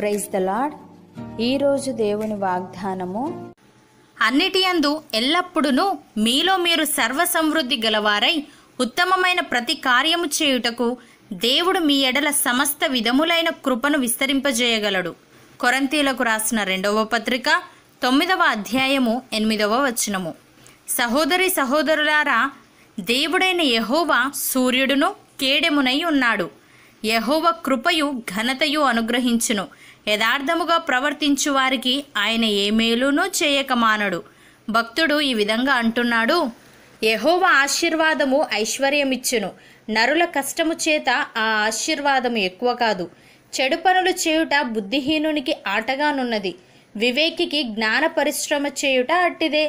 praise the lord ఈరోజు దేవుని వాగ్దానము అన్నిటియందు ఎల్లప్పుడును మీలో మీరు సర్వసమృద్ధి గలవారై ఉత్తమమైన ప్రతి కార్యము చేయుటకు దేవుడు మీ ఎడల సమస్త విధములైన కృపను విస్తరింపజేయగలడు కొరంతీలకు రాసిన రెండవ పత్రిక తొమ్మిదవ అధ్యాయము ఎనిమిదవ వచనము సహోదరి సహోదరులారా దేవుడైన యహోవా సూర్యుడును కేడెమునై ఉన్నాడు యహోవ కృపయు ఘనతయు అనుగ్రహించును యథార్థముగా ప్రవర్తించు వారికి ఆయన ఏ మేలునూ చేయకమానడు భక్తుడు ఈ విధంగా అంటున్నాడు యహోవ ఆశీర్వాదము ఐశ్వర్యమిచ్చును నరుల కష్టము చేత ఆ ఆశీర్వాదము ఎక్కువ కాదు చెడు పనులు చేయుట బుద్ధిహీనునికి ఆటగానున్నది వివేకికి జ్ఞాన పరిశ్రమ చేయుట అట్టిదే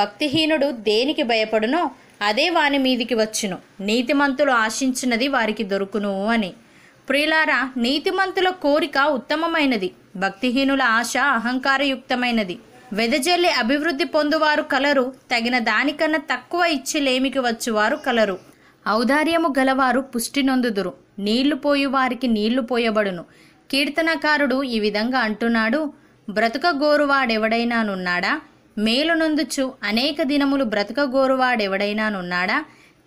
భక్తిహీనుడు దేనికి భయపడునో అదే వాని మీదికి వచ్చును నీతిమంతులు ఆశించినది వారికి దొరుకును అని ప్రియులారా నీతిమంతుల కోరిక ఉత్తమమైనది భక్తిహీనుల ఆశ అహంకారయుక్తమైనది వెదజల్లి అభివృద్ధి పొందువారు కలరు తగిన దానికన్నా తక్కువ ఇచ్చి లేమికి వచ్చువారు కలరు ఔదార్యము గలవారు పుష్టి నొందుదురు నీళ్లు పోయు వారికి నీళ్లు పోయబడును కీర్తనకారుడు ఈ విధంగా అంటున్నాడు బ్రతుక మేలు నొందుచు అనేక దినములు బ్రతుక గోరువాడెవడైనానున్నాడా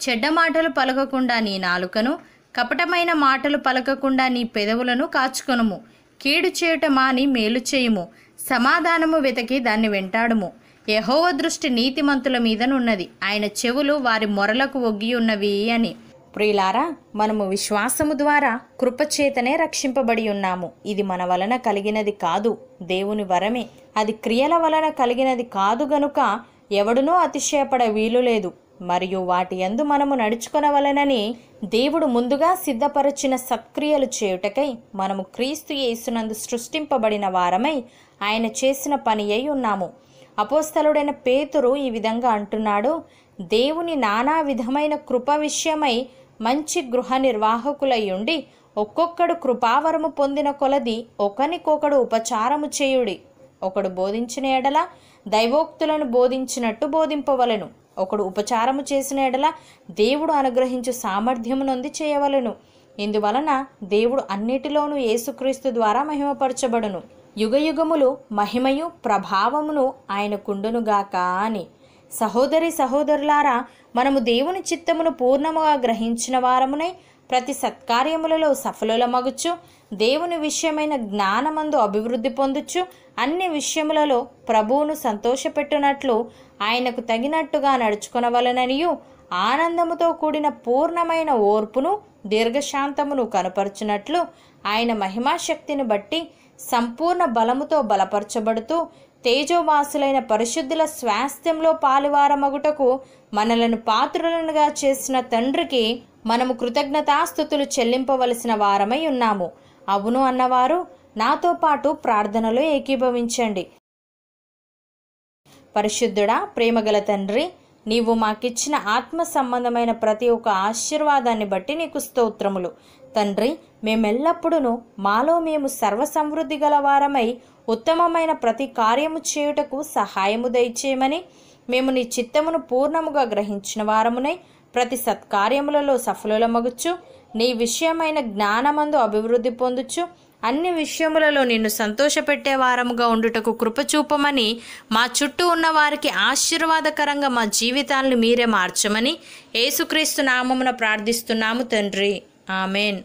చెడ్డ మాటలు పలకకుండా నీ నాలుకను కపటమైన మాటలు పలకకుండా నీ పెదవులను కాచుకొనుము కీడు చేయుట మాని మేలు చేయుము సమాధానము వెతకి దాన్ని వెంటాడుము యహోవ దృష్టి నీతిమంతుల మీదనున్నది ఆయన చెవులు వారి మొరలకు ఒగ్గి ఉన్నవి అని ప్రియులారా మనము విశ్వాసము ద్వారా కృపచేతనే రక్షింపబడి ఉన్నాము ఇది మన వలన కలిగినది కాదు దేవుని వరమే అది క్రియల వలన కలిగినది కాదు గనుక ఎవడునూ అతిశయపడ వీలు లేదు మరియు వాటి యందు మనము నడుచుకొనవలనని దేవుడు ముందుగా సిద్ధపరచిన సక్రియలు చేయుటకై మనము క్రీస్తు యేసునందు సృష్టింపబడిన వారమై ఆయన చేసిన పని అయి ఉన్నాము అపోస్తలుడైన పేతురు ఈ విధంగా అంటున్నాడు దేవుని నానా విధమైన కృప విషయమై మంచి గృహ నిర్వాహకులయ్యుండి ఒక్కొక్కడు కృపావరము పొందిన కొలది ఒకనికొకడు ఉపచారము చేయుడి ఒకడు బోధించిన ఎడల దైవోక్తులను బోధించినట్టు బోధింపవలను ఒకడు ఉపచారము చేసిన ఎడల దేవుడు అనుగ్రహించు సామర్థ్యమునొంది చేయవలను ఇందువలన దేవుడు అన్నిటిలోనూ యేసుక్రీస్తు ద్వారా మహిమపరచబడును యుగయుగములు మహిమయు ప్రభావమును ఆయన కుండునుగాక అని సహోదరి సహోదరులారా మనము దేవుని చిత్తమును పూర్ణముగా గ్రహించిన వారమునై ప్రతి సత్కార్యములలో మగుచు దేవుని విషయమైన జ్ఞానమందు అభివృద్ధి పొందుచు అన్ని విషయములలో ప్రభువును సంతోషపెట్టునట్లు ఆయనకు తగినట్టుగా నడుచుకునవలననియు ఆనందముతో కూడిన పూర్ణమైన ఓర్పును దీర్ఘశాంతమును కనపరుచునట్లు ఆయన మహిమాశక్తిని బట్టి సంపూర్ణ బలముతో బలపరచబడుతూ తేజోవాసులైన పరిశుద్ధుల స్వాస్థ్యంలో పాలువారమగుటకు మనలను పాత్రులనుగా చేసిన తండ్రికి మనము కృతజ్ఞతాస్థుతులు చెల్లింపవలసిన వారమై ఉన్నాము అవును అన్నవారు నాతో పాటు ప్రార్థనలో ఏకీభవించండి పరిశుద్ధుడా ప్రేమగల తండ్రి నీవు మాకిచ్చిన ఆత్మ సంబంధమైన ప్రతి ఒక్క ఆశీర్వాదాన్ని బట్టి నీకు స్తోత్రములు తండ్రి మేమెల్లప్పుడూ మాలో మేము సర్వసమృద్ధి గల వారమై ఉత్తమమైన ప్రతి కార్యము చేయుటకు సహాయము దయచేయమని మేము నీ చిత్తమును పూర్ణముగా గ్రహించిన వారమునై ప్రతి సత్కార్యములలో సఫలులమగుచ్చు నీ విషయమైన జ్ఞానమందు అభివృద్ధి పొందుచు అన్ని విషయములలో నిన్ను సంతోషపెట్టే వారముగా ఉండుటకు కృపచూపమని మా చుట్టూ ఉన్న వారికి ఆశీర్వాదకరంగా మా జీవితాలను మీరే మార్చమని యేసుక్రీస్తు నామమున ప్రార్థిస్తున్నాము తండ్రి ఆమెన్